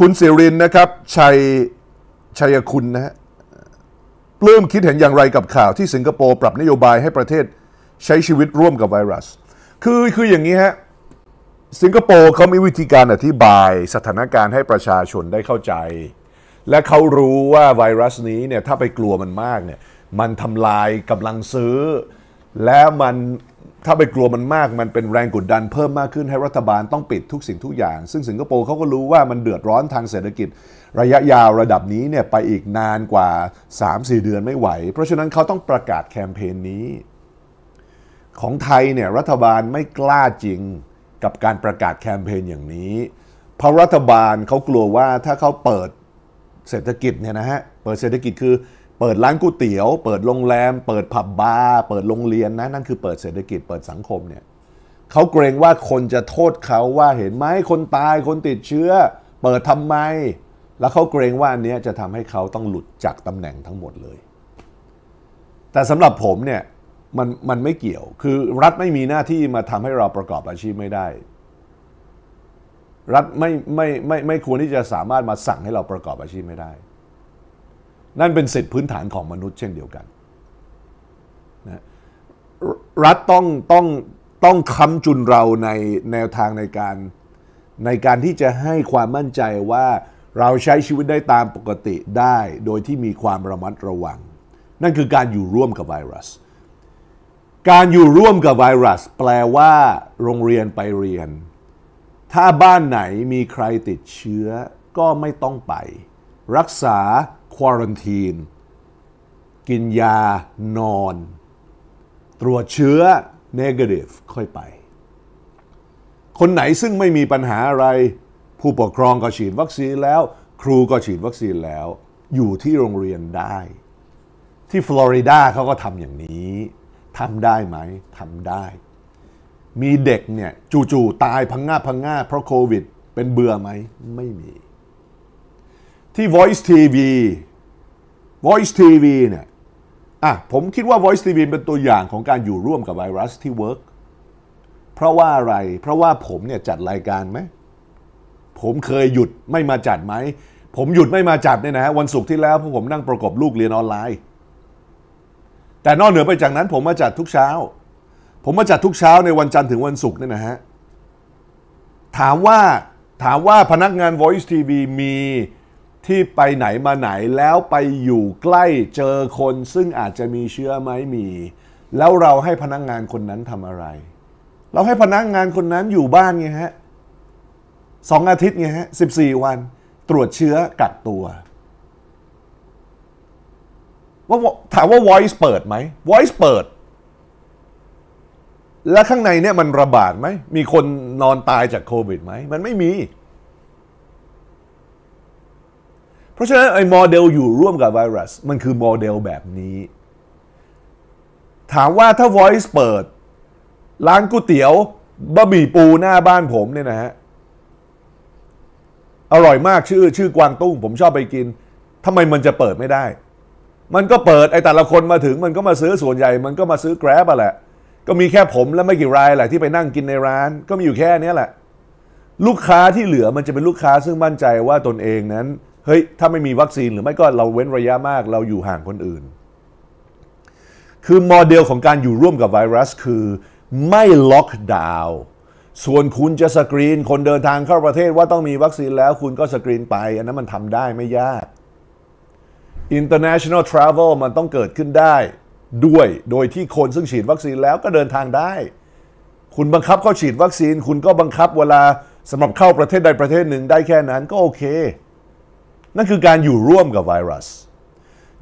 คุณสิรินนะครับชัยชัยคุณนะฮะปลื้มคิดเห็นอย่างไรกับข่าวที่สิงคโปร์ปรับนโยบายให้ประเทศใช้ชีวิตร่วมกับไวรัสคือคืออย่างนี้ฮะสิงคโปร์เขามีวิธีการอธิบายสถานการณ์ให้ประชาชนได้เข้าใจ และเขารู้ว่าไวรัสนี้เนี่ยถ้าไปกลัวมันมากเนี่ยมันทำลายกำลังซื้อ และมันถ้าไปกลัวมันมาก มันเป็นแรงกดดันเพิ่มมากขึ้นให้รัฐบาลต้องปิดทุกสิ่งทุกอย่างซึ่งสิงคโปร์เขาก็รู้ว่ามันเดือดร้อนทางเศรษฐกิจ ระยะยาวระดับนี้เนี่ยไปอีกนานกว่า 3-4 เดือนไม่ไหว เพราะฉะนั้นเขาต้องประกาศแคมเปญนี้ ของไทยเนี่ยรัฐบาลไม่กล้าจริงกับการประกาศแคมเปญอย่างนี้เพราะรัฐบาลเขากลัวว่าถ้าเขาเปิดเศรษฐกิจเนี่ยนะฮะเปิดเศรษฐกิจคือเปิดร้านก๋วยเตี๋ยว เปิดโรงแรม เปิดผับบาร์เปิดโรงเรียนนะนั่นคือเปิดเศรษฐกิจ เปิดสังคมเนี่ยเขาเกรงว่าคนจะโทษเขาว่าเห็นไหมคนตายคนติดเชื้อ เปิดทำไม แล้วเขาเกรงว่าอันนี้จะทำให้เขาต้องหลุดจากตำแหน่งทั้งหมดเลย แต่สำหรับผมเนี่ยมันมันไม่เกี่ยวคือรัฐไม่มีหน้าที่มาทำให้เราประกอบอาชีพไม่ได้ รัฐไม่ไม่ไมไม่ไม่ควรที่จะสามารถมาสั่งให้เราประกอบอาชีพไม่ได้นั่นเป็นสิทธิพื้นฐานของมนุษย์เช่นเดียวกันนะรัฐต้องต้องต้องค้ำจุนเราในแนวทางในการในการที่จะให้ความมั่นใจว่าเราใช้ชีวิตได้ตามปกติได้ โดยที่มีความระมัดระวัง นั่นคือการอยู่ร่วมกับไวรัส การอยู่ร่วมกับไวรัส แปลว่าโรงเรียนไปเรียน ถ้าบ้านไหนมีใครติดเชื้อก็ไม่ต้องไป รักษาควอรันทีนกินยานอน ตรวจเชื้อเนกาทีฟค่อยไป คนไหนซึ่งไม่มีปัญหาอะไร ผู้ปกครองก็ฉีดวัคซีนแล้ว ครูก็ฉีดวัคซีนแล้วอยู่ที่โรงเรียนได้ ที่ฟลอริดาเขาก็ทำอย่างนี้ทำได้ไหมทำได้ มีเด็กเนี่ย จู่ๆตายพังงาพังงาเพราะโควิด เป็นเบื่อไหมไม่มีที่ Voice TV Voice TV เนี่ย อ่ะ ผมคิดว่า Voice TV เป็นตัวอย่างของการอยู่ร่วมกับไวรัส ที่เวิร์กเพราะว่าอะไร เพราะว่าผมเนี่ยจัดรายการไหม ผมเคยหยุดไม่มาจัดไหม ผมหยุดไม่มาจัดเนี่ยนะฮะวันศุกร์ที่แล้วผมนั่งประกบลูกเรียนออนไลน์ แต่นอกเหนือไปจากนั้นผมมาจัดทุกเช้า ผมมาจัดทุกเช้าในวันจันทร์ถึงวันศุกร์เนี่ยนะฮะถามว่าถามว่าพนักงาน Voice TV มีที่ไปไหนมาไหนแล้วไปอยู่ใกล้เจอคนซึ่งอาจจะมีเชื้อไหมมี แล้วเราให้พนักงงานคนนั้นทำอะไร เราให้พนักงงานคนนั้นอยู่บ้านไงฮะสองอาทิตย์ไงฮะสิบสี่วันตรวจเชื้อกักตัวว่าถามว่า voice เปิดไหม voice เปิด และข้างในเนี่ยมันระบาดไหมมีคนนอนตายจากโควิดไหม มันไม่มีเพราะฉะนั้น ไอ้โมเดลอยู่ร่วมกับไวรัส มันคือโมเดลแบบนี้ ถามว่าถ้า Voice เปิดร้านก๋วยเตี๋ยวบะหมี่ปูหน้าบ้านผมเนี่ยนะฮะ อร่อยมากชื่อชื่อกวางตุ้ง ผมชอบไปกิน ทำไมมันจะเปิดไม่ได้ มันก็เปิดไอ้แต่ละคนมาถึงมันก็มาซื้อส่วนใหญ่ มันก็มาซื้อแกร็บอะแหละ ก็มีแค่ผมและไม่กี่รายแหละที่ไปนั่งกินในร้าน ก็มีอยู่แค่นี้แหละ ลูกค้าที่เหลือมันจะเป็นลูกค้าซึ่งมั่นใจว่าตนเองนั้นเฮ้ย ถ้าไม่มีวัคซีนหรือไม่ก็เราเว้นระยะมาก เราอยู่ห่างคนอื่น คือโมเดลของการอยู่ร่วมกับไวรัส คือ ไม่ล็อกดาวน์ ส่วนคุณจะสกรีน คนเดินทางเข้าประเทศว่าต้องมีวัคซีนแล้วคุณก็สกรีนไป อันนั้นมันทำได้ไม่ยาก international travel มันต้องเกิดขึ้นได้ด้วย โดยที่คนซึ่งฉีดวัคซีนแล้วก็เดินทางได้ คุณบังคับเขาฉีดวัคซีน คุณก็บังคับเวลาสำหรับเข้าประเทศใดประเทศหนึ่งได้แค่นั้นก็โอเคนั่นคือการอยู่ร่วมกับไวรัส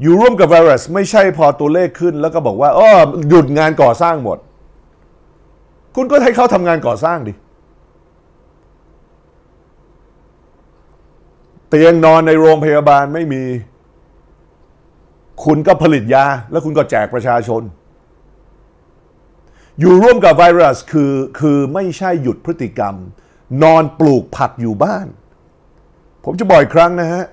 อยู่ร่วมกับไวรัสไม่ใช่พอตัวเลขขึ้น แล้วก็บอกว่าอ๋อหยุดงานก่อสร้างหมด คุณก็ให้เขาทำงานก่อสร้างดิ เตียงนอนในโรงพยาบาลไม่มี คุณก็ผลิตยา แล้วคุณก็แจกประชาชน อยู่ร่วมกับไวรัสคือคือไม่ใช่หยุดพฤติกรรม นอนปลูกผักอยู่บ้าน ผมจะบ่อยครั้งนะฮะ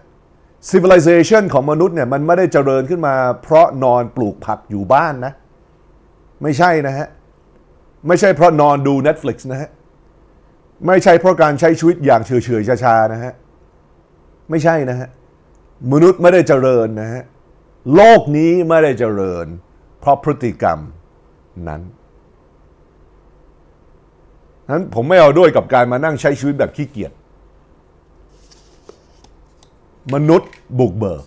civilization ของมนุษย์เนี่ยมันไม่ได้เจริญขึ้นมาเพราะนอนปลูกผักอยู่บ้านนะ ไม่ใช่นะฮะ ไม่ใช่เพราะนอนดู Netflix นะฮะ ไม่ใช่เพราะการใช้ชีวิตอย่างเฉยๆชาๆ นะฮะ ไม่ใช่นะฮะ มนุษย์ไม่ได้เจริญนะฮะโลกนี้ไม่ได้เจริญ เพราะพฤติกรรมนั้นนั้นผมไม่เอาด้วยกับการมานั่งใช้ชีวิตแบบขี้เกียจมนุษย์บุกเบิก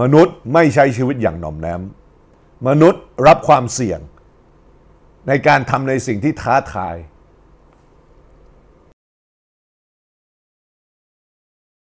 มนุษย์ไม่ใช้ชีวิตอย่างหน่อมแนมมนุษย์รับความเสี่ยง ในการทำในสิ่งที่ท้าทาย